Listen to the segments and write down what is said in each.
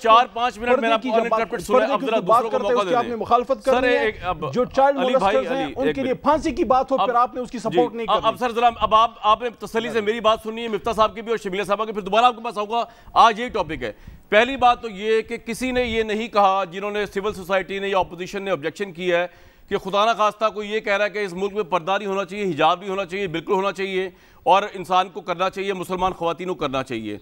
चार पांच मिनट फांसी की बात हो आपने उसकी सपोर्ट नहीं अब सर जरा अब आपने तसली से मेरी बात साहब की साहब की दोबारा आपके पास आज यही टॉपिक है पहली बात तो ये किसी ने ये नहीं कहा जिन्होंने सिविल सोसाइटी ने या अपोजिशन ने ऑब्जेक्शन किया है कि खुदा ना खास्ता कोई ये कह रहा है कि इस मुल्क में पर्दा होना चाहिए हिजाब भी होना चाहिए बिल्कुल होना चाहिए और इंसान को करना चाहिए मुसलमान खुवान को करना चाहिए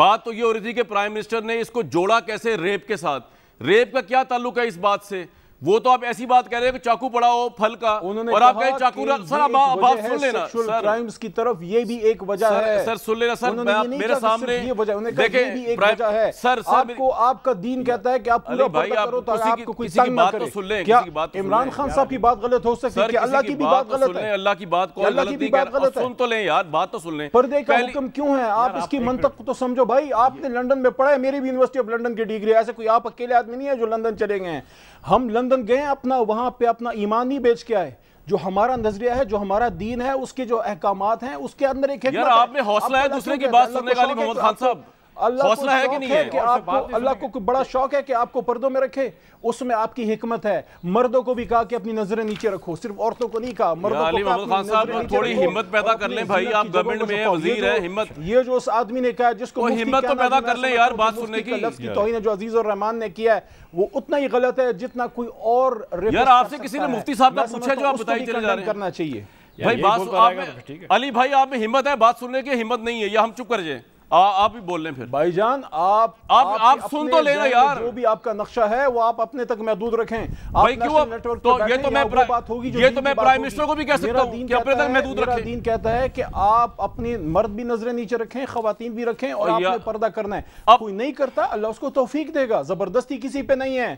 बात तो ये हो रही थी कि प्राइम मिनिस्टर ने इसको जोड़ा कैसे रेप के साथ रेप का क्या ताल्लुक है इस बात से वो तो आप ऐसी बात कह रहे हैं कि चाकू पड़ा हो फल का उन्होंने और आप कहे चाकू सर अब आप बात सुन लेना सर क्राइम्स की तरफ ये भी एक वजह है सर सुन लेना सर मेरे सामने ये वजह उन्हें देखे भी एक वजह है सर आपको आपका दीन कहता है कि आप पूरा भाई करो ताकि आपको कोई तंग तो बात तो सुन लें क्या बात इमरान खान साहब की बात गलत हो सकती है अल्लाह की भी बात तो गलत है अल्लाह की बात को अल्लाह की बात गलत सुन तो ले यार बात तो सुन लें पर्दे का हुक्म क्यों है आप इसकी मंतक तो समझो भाई आपने लंदन में पढ़ा है मेरी भी यूनिवर्सिटी ऑफ लंदन की डिग्री ऐसे कोई आप अकेले आदमी नहीं है जो लंदन चले गए हैं हम लंदन लंदन गए अपना वहां पे अपना ईमान ही बेच के आए जो हमारा नजरिया है जो हमारा दीन है उसके जो अहकाम हैं उसके अंदर एक यार आप में हौसला है दूसरे की बात सुनने का मोहम्मद तो खान साहब अल्लाह है कि नहीं है, कि आपको अल्लाह को बड़ा शौक है कि आपको पर्दों में रखे उसमें आपकी हिकमत है मर्दों को भी कहा कि अपनी नजरें नीचे रखो सिर्फ औरतों को नहीं कहा मर्दों को साहब थोड़ी हिम्मत पैदा कर लें भाई आप गवर्नमेंट में वजीर है हिम्मत ये जो उस आदमी ने कहा जिसको हिम्मत तो पैदा कर ले यार बात सुनने की लफ्ज की तोहिन जो अजीज और रहमान ने किया है वो उतना ही गलत है जितना कोई और यार आपसे किसी ने मुफ्ती साहब का पूछा जो आप बताइए चले जा रहे हैं करना चाहिए भाई बात तो अली भाई आप में हिम्मत है बात सुनने की हिम्मत नहीं है या हम चुप कर जाए आ, आप ही बोल लें फिर भाई जान आप आप आप, आप सुन तो लेना यार जो भी आपका नक्शा है वो आप अपने तक महदूद रखें भाई क्यों नेटवर्क तो ये तो, तो मैं बात होगी ये तो मैं प्राइम मिनिस्टर को भी कह सकता हूं कि अपने तक महदूद रखें दीन कहता है कि आप अपनी मर्द भी नजरें नीचे रखें खवातीन भी रखें और आपने पर्दा करना है कोई नहीं करता अल्लाह उसको तौफीक देगा जबरदस्ती किसी पे नहीं है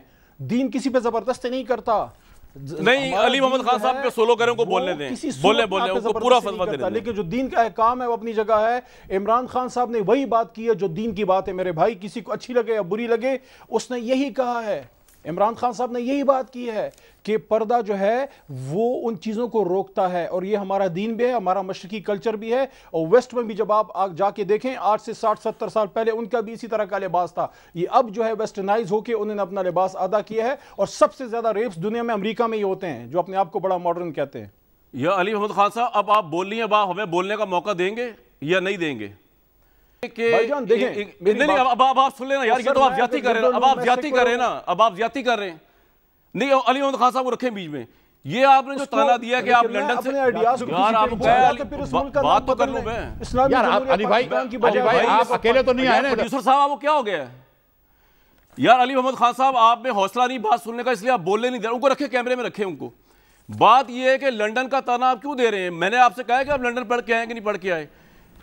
दीन किसी पे जबरदस्ती नहीं करता नहीं अली मोहम्मद खान साहब के सोलो करें उनको बोलने दें बोले बोले उनको पूरा फतवा देने लेकिन जो दीन का अहकाम है वो अपनी जगह है इमरान खान साहब ने वही बात की है जो दीन की बात है मेरे भाई किसी को अच्छी लगे या बुरी लगे उसने यही कहा है इमरान खान साहब ने यही बात की है कि पर्दा जो है वो उन चीज़ों को रोकता है और ये हमारा दीन भी है हमारा मशरकी कल्चर भी है और वेस्ट में भी जब आप जाके देखें आज से साठ सत्तर साल पहले उनका भी इसी तरह का लिबास था ये अब जो है वेस्टर्नाइज होकर उन्होंने अपना लिबास अदा किया है और सबसे ज़्यादा रेप्स दुनिया में अमरीका में ही होते हैं जो अपने आप को बड़ा मॉडर्न कहते हैं यह अली मोहम्मद खान साहब अब आप बोलिए बा हमें बोलने का मौका देंगे या नहीं देंगे भाईजान देखें नहीं नहीं अब अब आप सुन लेना यार तो ये तो आप तो कर रहे हैं अब आप कर रहे हैं ना अब आप कर रहे हैं नहीं अली मोहम्मद खान साहब को रखें बीच में ये आपने जो दिया कि आप लंदन से यार आप तो बात तो कर लूं मैं यार आप अली भाई अली भाई आप अकेले तो नहीं आए ना प्रोड्यूसर साहब आपको क्या हो गया यार अली मोहम्मद खान साहब आप में हौसला नहीं बात सुनने का इसलिए आप बोलने नहीं दे रहे उनको रखे कैमरे में रखे उनको बात यह है कि लंदन का ताना आप क्यों दे रहे हैं मैंने आपसे कहा कि आप लंदन पढ़ के आए कि नहीं पढ़ के आए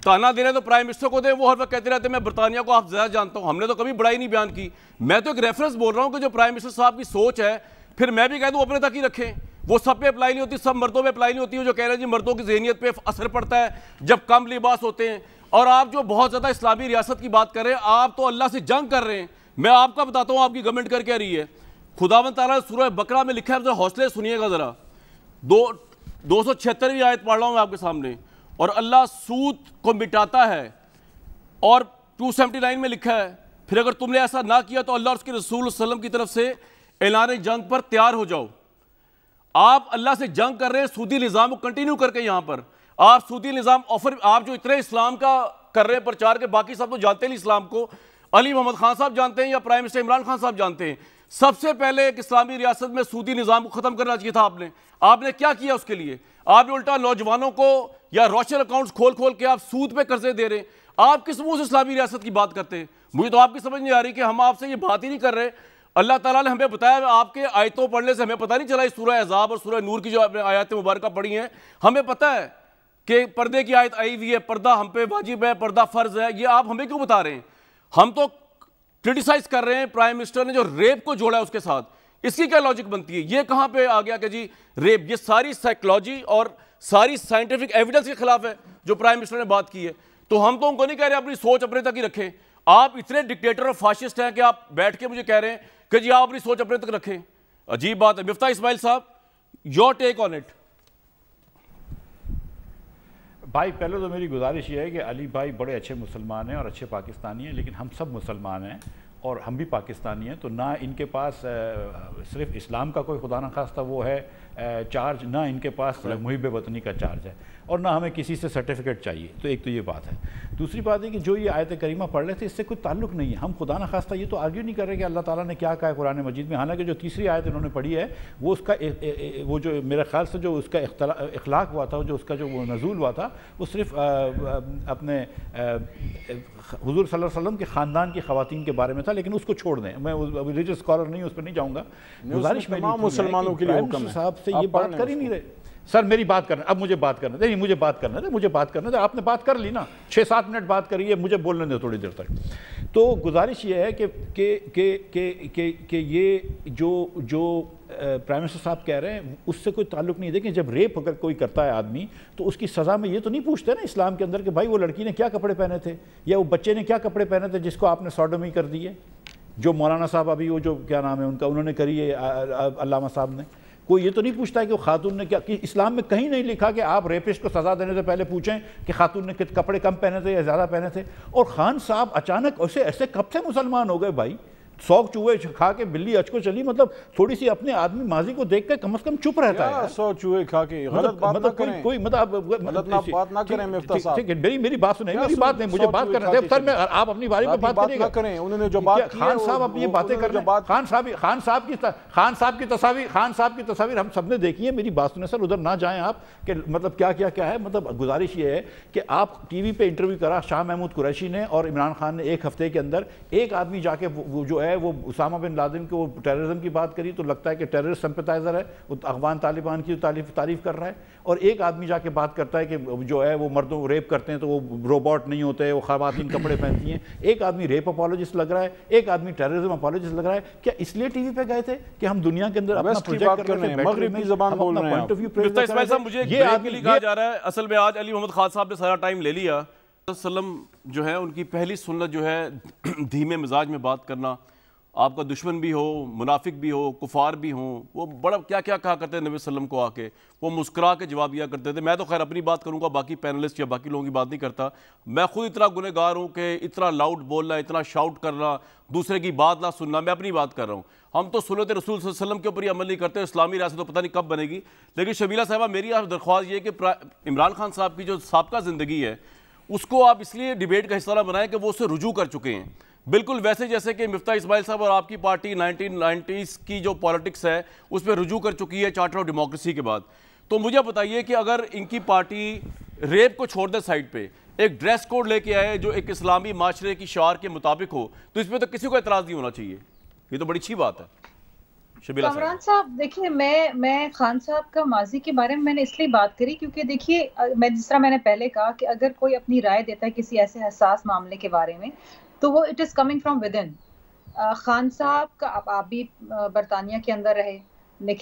ताना देना तो प्राइम मिनिस्टर को दे वो हर वक्त कहते रहते मैं बरतानिया को आप ज़्यादा जानता हूँ हमने तो कभी बड़ाई नहीं बयान की मैं तो एक रेफरेंस बोल रहा हूँ कि जो प्राइम मिनिस्टर साहब की सोच है फिर मैं भी कह दूँ अपने तक ही रखें वो सब पे अप्लाई नहीं होती सब मर्दों पे अप्लाई नहीं होती है जो कह रहे हैं जी मर्दों की जहनीत पे असर पड़ता है जब कम लिबास होते हैं और आप जो बहुत ज़्यादा इस्लामी रियासत की बात कर रहे हैं आप तो अल्लाह से जंग कर रहे हैं मैं आपका बताता हूँ आपकी गवर्नमेंट कर क्या रही है खुदावन तारा सुर बकरा में लिखा है हौसले सुनिएगा ज़रा दो दो सौ छिहत्तरवीं आयत पढ़ रहा हूँ मैं आपके सामने और अल्लाह सूद को मिटाता है और 279 में लिखा है फिर अगर तुमने ऐसा ना किया तो अल्लाह उसके रसूल वसलम की तरफ से एलान जंग पर तैयार हो जाओ आप अल्लाह से जंग कर रहे हैं सूदी निज़ाम को कंटिन्यू करके यहाँ पर आप सूदी निज़ाम ऑफर आप जो इतने इस्लाम का कर रहे हैं प्रचार के बाकी सब तो जानते नहीं इस्लाम को अली मोहम्मद खान साहब जानते हैं या प्राइम मिनिस्टर इमरान खान साहब जानते हैं सबसे पहले एक इस्लामी रियासत में सूदी निज़ाम को ख़त्म करना चाहिए था आपने आपने क्या किया उसके लिए आप उल्टा नौजवानों को या रोशन अकाउंट्स खोल खोल के आप सूद पे कर्जे दे रहे हैं आप किस मुंह से इस्लामी रियासत की बात करते हैं मुझे तो आपकी समझ नहीं आ रही कि हम आपसे ये बात ही नहीं कर रहे अल्लाह ताला ने हमें बताया आपके आयतों पढ़ने से हमें पता नहीं चला सूर्य एजाब और सूर्य नूर की जो आपने आयत मुबारक पढ़ी हैं हमें पता है कि पर्दे की आयत आई हुई है पर्दा हम पे वाजिब है पर्दा फ़र्ज है ये आप हमें क्यों बता रहे हैं हम तो क्रिटिसाइज़ कर रहे हैं प्राइम मिनिस्टर ने जो रेप को जोड़ा है उसके साथ इसकी क्या लॉजिक बनती है ये कहां पे आ गया कि जी रेप ये सारी साइकोलॉजी और सारी साइंटिफिक एविडेंस के खिलाफ है जो प्राइम मिनिस्टर ने बात की है तो हम तो उनको नहीं कह रहे अपनी सोच अपने तक ही रखें आप इतने डिक्टेटर और फासिस्ट हैं कि आप बैठ के मुझे कह रहे हैं कि जी आप अपनी सोच अपने तक रखें अजीब बात है मिफ्ता इस्माइल साहब योर टेक ऑन इट भाई पहले तो मेरी गुजारिश ये है कि अली भाई बड़े अच्छे मुसलमान हैं और अच्छे पाकिस्तानी हैं लेकिन हम सब मुसलमान हैं और हम भी पाकिस्तानी हैं तो ना इनके पास सिर्फ इस्लाम का कोई खुदा न खास्ता वो है चार्ज ना इनके पास मुहिब वतनी का चार्ज है और ना हमें किसी से सर्टिफिकेट चाहिए तो एक तो ये बात है दूसरी बात है कि जो ये आयत करीमा पढ़ रहे थे इससे कोई ताल्लुक नहीं है हम खुदा न खास्ता ये तो आर्ग्यू नहीं कर रहे कि अल्लाह ताला ने क्या कहा है कुरान मजीद में हालांकि जो तीसरी आयत इन्होंने पढ़ी है वो उसका ए, ए, ए, वो जो मेरे ख्याल से जो उसका इखलाक हुआ था जो उसका जो नजूल हुआ था वो सिर्फ अपने हजूर वसम के ख़ानदान की खातन के बारे में था लेकिन उसको छोड़ दें मैं रिलीजियस स्कॉलर नहीं उस पर नहीं जाऊँगा गुजारिश मुसलमानों के लिए साहब से ये बात कर ही नहीं रहे सर मेरी बात करना अब मुझे बात करना नहीं मुझे बात करना था मुझे बात करना था आपने बात कर ली ना छः सात मिनट बात करी है मुझे बोलने दो थोड़ी देर तक तो गुजारिश ये है कि के के के के, के ये जो जो प्राइम मिनिस्टर साहब कह रहे हैं उससे कोई ताल्लुक नहीं देखें जब रेप अगर कोई करता है आदमी तो उसकी सज़ा में ये तो नहीं पूछते ना इस्लाम के अंदर कि भाई वो लड़की ने क्या कपड़े पहने थे या वो बच्चे ने क्या कपड़े पहने थे जिसको आपने सॉडोमी कर दिए जो मौलाना साहब अभी वो जो क्या नाम है उनका उन्होंने करी है अलामा साहब ने कोई ये तो नहीं पूछता है कि खातून ने क्या कि इस्लाम में कहीं नहीं लिखा कि आप रेपिस्ट को सज़ा देने से पहले पूछें कि खातून ने कित कपड़े कम पहने थे या ज़्यादा पहने थे और ख़ान साहब अचानक उसे ऐसे कब से मुसलमान हो गए भाई सौक चूहे खा के बिल्ली अचको चली मतलब थोड़ी सी अपने आदमी माजी को देख कर कम अज कम चुप रहता है सौ चूहे खा के मतलब, मतलब, मतलब बात ना कोई मतलब बात ना करें ठीक है मेरी मेरी बात सुनिए मेरी बात नहीं मुझे बात करना है सर मैं आप अपनी बारे में बात करिएगा करें उन्होंने जो बात खान साहब अपनी बातें कर खान साहब खान साहब की खान साहब की तस्वीर खान साहब की तस्वीर हम सबने देखी है मेरी बात सुने सर उधर ना जाए आप कि मतलब क्या क्या क्या है मतलब गुजारिश ये है कि आप टीवी पे इंटरव्यू करा शाह महमूद कुरैशी ने और इमरान खान ने एक हफ्ते के अंदर एक आदमी जाके वो जो है है वो उसामा बिन लादिन के वो टेररिज्म की बात करी तो लगता है कि टेररिस्ट सम्पताइज़र है वो अफगान तालिबान की तारीफ तारीफ कर रहा है और एक आदमी जाके बात करता है कि जो है वो मर्दों रेप करते हैं तो वो रोबोट नहीं होते वो खातन कपड़े पहनती हैं एक आदमी रेप अपोलॉजिस्ट लग रहा है एक आदमी टेररिज्म अपोलॉजिस्ट लग रहा है क्या इसलिए टी पे गए थे कि हम दुनिया के अंदर मुझे असल में आज अली मोहम्मद खान साहब ने सारा टाइम ले लिया जो है उनकी पहली सुन्नत जो है धीमे मिजाज में बात करना आपका दुश्मन भी हो मुनाफिक भी हो कुफार भी हो वो बड़ा क्या क्या कहा करते नबी वसल्लम को आके वो मुस्कुरा के जवाब दिया करते थे मैं तो खैर अपनी बात करूँगा बाकी पैनलिस्ट या बाकी लोगों की बात नहीं करता मैं खुद इतना गुनहगार हूँ कि इतना लाउड बोलना इतना शाउट करना दूसरे की बात ना सुनना मैं अपनी बात कर रहा हूँ हम तो सुनते रसूल वसलम के ऊपर ही अमल नहीं करते इस्लामी रियासत तो पता नहीं कब बनेगी लेकिन शबीला साहबा मेरी आप दरख्वास्त ये कि इमरान खान साहब की जो सबका ज़िंदगी है उसको आप इसलिए डिबेट का हिस्सा बनाएं कि वो उससे रुजू कर चुके हैं बिल्कुल वैसे जैसे कि मिफ्ता इस्माइल साहब और आपकी पार्टी 1990s की जो पॉलिटिक्स है उस पर रुजू कर चुकी है चार्टर ऑफ डेमोक्रेसी के बाद तो मुझे बताइए कि अगर इनकी पार्टी रेप को छोड़ दे साइड पे एक ड्रेस कोड लेके आए जो एक इस्लामी माशरे की शार के मुताबिक हो तो इसमें तो किसी को एतराज़ नहीं होना चाहिए ये तो बड़ी अच्छी बात है कमरान साहब देखिए मैं मैं खान साहब का माजी के बारे में मैंने इसलिए बात करी क्योंकि देखिए मैं जिस तरह मैंने पहले कहा कि अगर कोई अपनी राय देता है किसी ऐसे हसास मामले के बारे में तो वो it is coming from within Khan Sahab का आप, आप भी uh, बरतानिया के अंदर रहे